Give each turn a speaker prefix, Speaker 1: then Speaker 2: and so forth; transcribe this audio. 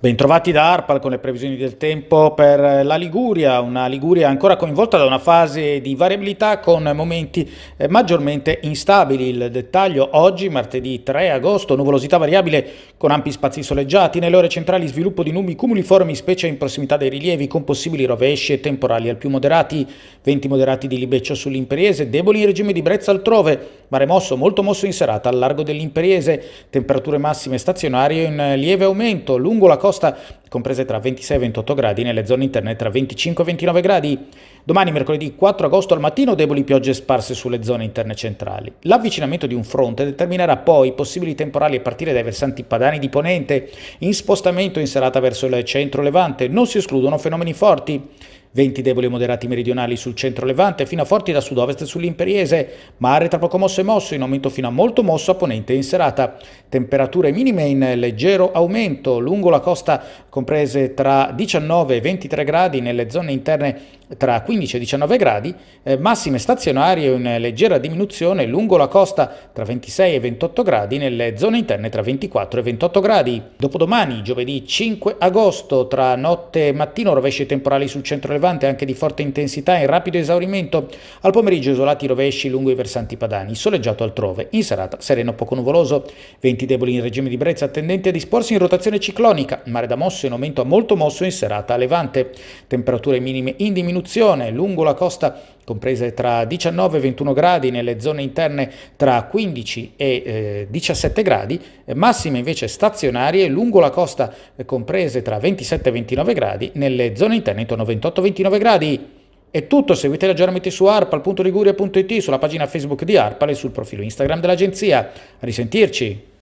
Speaker 1: Bentrovati da ARPAL con le previsioni del tempo per la Liguria, una Liguria ancora coinvolta da una fase di variabilità con momenti eh, maggiormente instabili. Il dettaglio oggi, martedì 3 agosto, nuvolosità variabile con ampi spazi soleggiati, nelle ore centrali sviluppo di numi cumuliformi specie in prossimità dei rilievi con possibili rovesci e temporali al più moderati, venti moderati di Libeccio sull'Imperiese, deboli in regime di Brezza altrove, mare mosso, molto mosso in serata, al largo dell'Imperiese, temperature massime stazionarie in eh, lieve aumento, lungo la costa comprese tra 26 e 28 gradi, nelle zone interne tra 25 e 29 gradi. Domani mercoledì 4 agosto al mattino deboli piogge sparse sulle zone interne centrali. L'avvicinamento di un fronte determinerà poi possibili temporali a partire dai versanti padani di ponente, in spostamento in serata verso il centro levante, non si escludono fenomeni forti venti deboli moderati meridionali sul centro-levante, fino a forti da sud-ovest sull'imperiese, mare tra poco mosso e mosso, in aumento fino a molto mosso a ponente in serata. Temperature minime in leggero aumento lungo la costa comprese tra 19 e 23 gradi nelle zone interne tra 15 e 19 gradi, eh, massime stazionarie in leggera diminuzione lungo la costa tra 26 e 28 gradi, nelle zone interne tra 24 e 28 gradi. Dopodomani, giovedì 5 agosto, tra notte e mattino rovesci temporali sul centro levante anche di forte intensità e in rapido esaurimento, al pomeriggio isolati rovesci lungo i versanti padani, soleggiato altrove, in serata sereno poco nuvoloso, venti deboli in regime di brezza tendenti a disporsi in rotazione ciclonica, mare da mosso in aumento a molto mosso in serata a levante, temperature minime in diminuzione diminuzione lungo la costa comprese tra 19 e 21 gradi nelle zone interne tra 15 e eh, 17 gradi, eh, massime invece stazionarie lungo la costa eh, comprese tra 27 e 29 gradi nelle zone interne intorno a 28-29 gradi. È tutto, seguite gli aggiornamenti su arpal.liguria.it, sulla pagina Facebook di Arpal e sul profilo Instagram dell'agenzia. A risentirci!